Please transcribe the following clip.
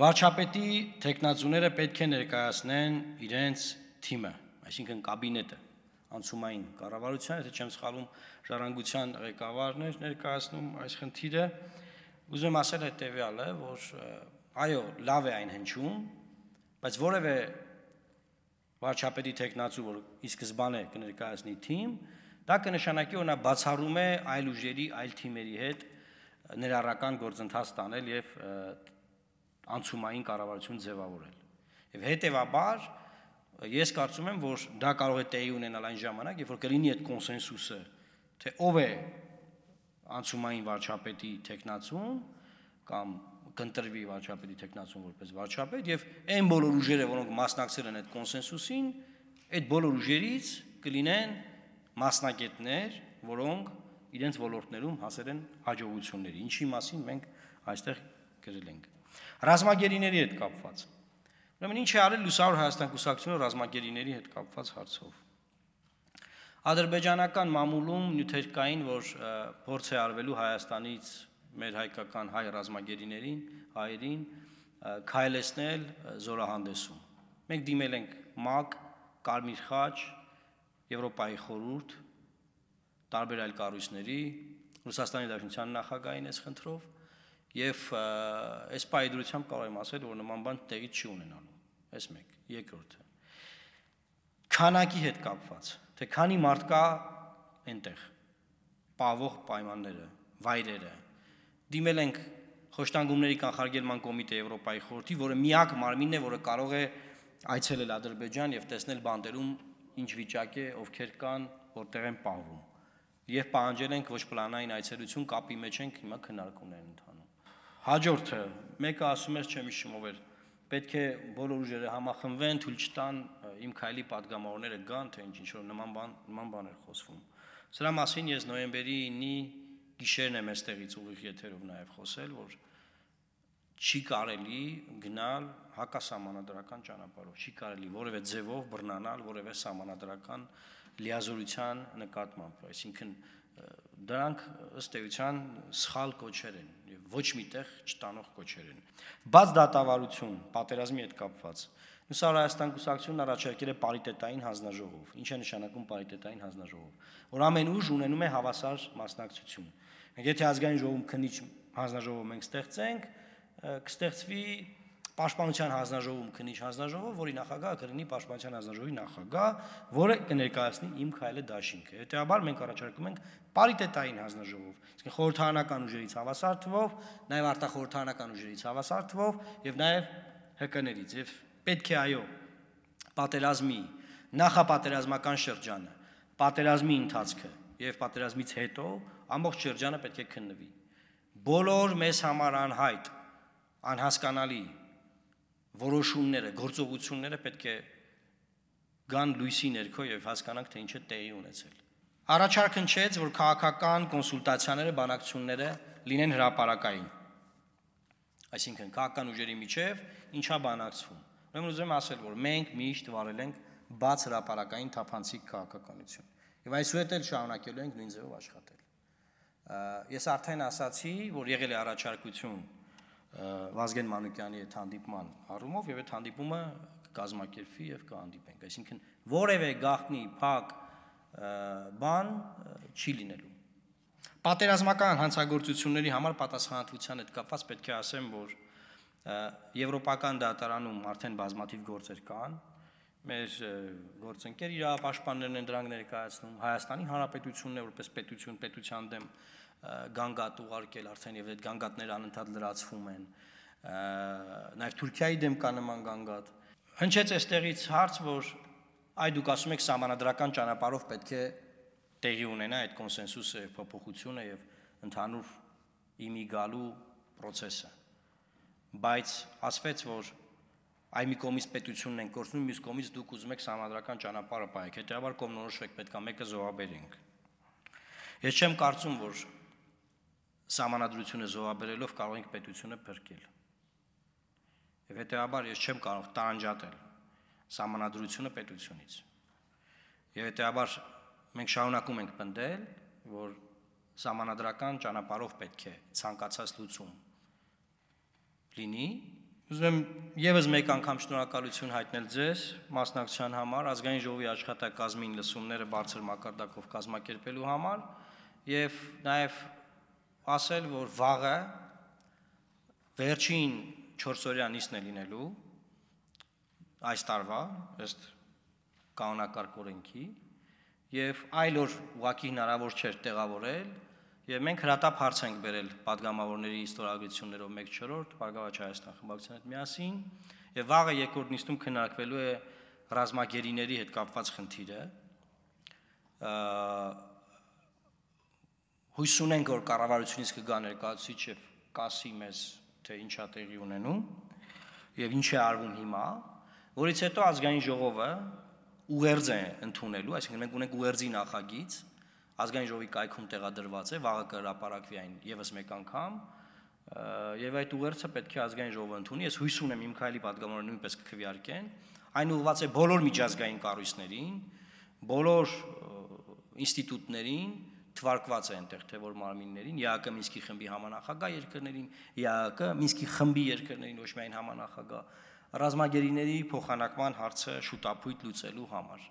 Վարչապետի տեխնացուները պետք է ներկայացնեն իրենց թիմը, այսինքն կաբինետը, անցումային կառավարության, եթե չեմ սխալվում, ժառանգության ղեկավարն էր ներկայացնում այս խնդիրը։ Ուզում ասել հետեւյալը, որ այո, լավ է այն հնչում, բայց որևէ վարչապետի տեխնացու, որ ի սկզբանե կներկայացնի թիմ, դա կնշանակի, որ նա բացառում է այլ ուժերի, այլ թիմերի հետ ներառական գործընթաց տանել եւ անցումային կառավարություն ձևավորել։ Եվ հետևաբար ես կարծում եմ, որ դա կարող է տեղի ունենալ այն ժամանակ, երբ որ կլինի այդ կոնսենսուսը, թե ով է անցումային վարչապետի տեխնացում կամ կընտրվի վարչապետի տեխնացում որպես վարչապետ եւ այն բոլոր ուժերը, որոնք մասնակցել են այդ կոնսենսուսին, այդ բոլոր ուժերից կլինեն մասնակետներ, որոնք իրենց ոլորտներում հասել են հաջողությունների, ինչի մասին մենք այստեղ գրել ենք ռազմագերիների հետ կապված։ Ուրեմն ինչ է արել Լուսավոր Հայաստան կուսակցությունը ռազմագերիների հետ կապված հարցով։ Ադրբեջանական մամուլում նյութերկային, որ փորձ է արվելու Հայաստանից մեր հայկական հայ ռազմագերիներին, հայերին քայլեցնել զորահանդեսում։ Մենք դիմել ենք ՄԱԿ, Կարմիր խաչ, Եվրոպայի խորհուրդ, տարբեր այլ կառույցների, Ռուսաստանի Դաշնության նախագահային էս խնդրով Եվ այս պայդրությամբ կարող եմ ասել, որ նման բան տեղի չի ունենալու։ Այս մեկ, երկրորդը։ Քանակի հետ կապված, թե քանի մարդ կա այնտեղ, պավող պայմանները, վայրերը։ Դիմել ենք խոշտանգումների կանխարգելման կոմիտե Եվրոպայի խորհրդի, որը միակ մարմինն է, որը կարող է այցելել Ադրբեջան եւ տեսնել բանդերում ինչ վիճակ է, ովքեր կան, որտեղ են պահվում։ Եվ պահանջել ենք ոչ պլանային այցելություն, կապի մեջ ենք, հիմա քննարկումներ ընդհանուր Հաջորդը, մեկը ասում էր չեմ հիշում ով էր, պետք է բոլոր ուժերը համախմբվեն, թույլ չտան իմ քայլի падգամավորները գան, թե ինչ ինչ որ նման բան, նման բան էր խոսվում։ Սրա մասին ես նոյեմբերի 9-ի գիշերն եմ այստեղից ուղիղ եթերով նաև խոսել, որ չի կարելի գնալ հակասահմանադրական ճանապարհով, չի կարելի որևէ ձևով բռնանալ որևէ սահմանադրական լիազորության նկատմամբ, այսինքն դրանք ըստ էության սխալ կոչեր են եւ ոչ միտեղ չտանող կոչեր են բաց դատավարություն պատերազմի հետ կապված Նուսար Հայաստան Կուսակցությունն առաջարկել է պարիտետային հանձնաժողով ինչ է նշանակում պարիտետային հանձնաժողով որ ամեն ուժ ունենում է հավասար մասնակցություն եթե ազգային ժողովում քնիչ հանձնաժողով մենք ստեղծենք կստեղծվի պաշտպանության հանձնաժողովում քննիչ հանձնաժողով, որի նախագահը կլինի պաշտպանության հանձնաժողովի նախագահ, որը կներկայացնի իմ քայլը դաշինքը։ Հետևաբար մենք առաջարկում ենք պարիտետային հանձնաժողով, իսկ խորհրդարանական ուժերից հավասար թվով, նաև արտախորհրդարանական ուժերից հավասար թվով եւ նաև ՀԿ-ներից եւ պետք է այո պատերազմի նախապատերազմական շրջանը, պատերազմի ընթացքը եւ պատերազմից հետո ամբողջ շրջանը պետք է քննվի։ Բոլոր մեզ համար անհայտ, անհասկանալի որոշումները, գործողությունները պետք է գան լույսի ներքո եւ հասկանանք թե ինչ է տեղի ունեցել։ Առաջարկ հնչեց, որ քաղաքական կոնսուլտացիաները, բանակցությունները լինեն հրաապարակային։ Այսինքն քաղաքական ուժերի միջև ինչա բանակցվում։ Ուրեմն ուզում եմ ասել, որ մենք միշտ վարել ենք բաց հրաապարակային թափանցիկ քաղաքականություն։ Եվ այսուհետ էլ շարունակելու ենք նույն ձևով աշխատել։ Ես արդեն ասացի, որ եղել է առաջարկություն Վազգեն Մանուկյանի այդ հանդիպման առումով եւ այդ հանդիպումը կազմակերպվի եւ կհանդիպենք։ Այսինքն որևէ գախնի փակ բան չի լինելու։ Պատերազմական հանցագործությունների համար պատասխանատվության հետ կապված պետք է ասեմ, որ եվրոպական դատարանում արդեն բազմաթիվ գործեր կան, մեր գործընկեր իրավապաշտպաններն են դրանք ներկայացնում Հայաստանի Հանրապետությունն է որպես պետություն պետության դեմ գանգատ ուղարկել արդեն եւ այդ գանգատները անընդհատ լրացվում են նաեւ Թուրքիայի դեմ կա նման գանգատ հնչեց այստեղից հարց որ այ դուք ասում եք համանadrական ճանապարհով պետք է տեղի ունենա այդ կոնսենսուսը եւ փոփոխությունը եւ ընդհանուր իմի գալու process-ը բայց ասվեց որ այ մի կողմից պետությունն են կորցնում, մյուս կողմից դուք ուզում եք համադրական ճանապարհը պայեք, հետեւաբար կողմնորոշվեք, պետքա մեկը զոհաբերենք։ Ես չեմ կարծում, որ համանadrությունը զոհաբերելով կարող ենք պետությունը փրկել։ Եվ հետեւաբար ես չեմ կարող տարանջատել համանadrությունը պետությունից։ Եվ հետեւաբար մենք շարունակում ենք պնդել, որ համանadrական ճանապարհով պետք է ցանկացած լուծում լինի Ուզում եմ եւս մեկ անգամ շնորհակալություն հայտնել ձեզ մասնակցության համար ազգային ժողովի աշխատակազմին լսումները բարձր մակարդակով կազմակերպելու համար եւ նաեւ ասել, որ վաղը վերջին 4-օրյա նիստն է լինելու այս տարվա ըստ կանոնակարգ օրենքի եւ այլ օր ուղակի հնարավոր չէր տեղավորել Եվ մենք հրատապ հարց ենք բերել падգամավորների ստորագրություններով 1/4 Բարգավաճ Հայաստան խմբակցության հետ միասին, եւ վաղը երկրորդ նիստում քննարկվելու է ռազմագերիների հետ կապված խնդիրը։ Հույս ունենք, որ կառավարությունից կգա ներկայացուցիչ եւ կասի մեզ, թե ինչա տեղի ունենում եւ ինչ է արվում հիմա, որից հետո ազգային ժողովը ուղերձ է ընդունելու, այսինքն մենք ունենք ուղերձի նախագիծ, ազգային ժողովի կայքում տեղադրված է, վաղը կհրապարակվի այն եւս մեկ անգամ, եւ այդ ուղերձը պետք է ազգային ժողովը ընդունի։ Ես հույս ունեմ իմ քայլի падգամավորը նույնպես կքվիարկեն։ Այն ուղղված է բոլոր միջազգային կառույցներին, բոլոր ինստիտուտներին, թվարկված է այնտեղ թե որ մարմիններին, ԵԱԿ Մինսկի խմբի համանախագահ երկրներին, ԵԱԿ Մինսկի խմբի երկրներին ոչ միայն համանախագահ, ռազմագերիների փոխանակման հարցը շուտապույտ լուծելու համար։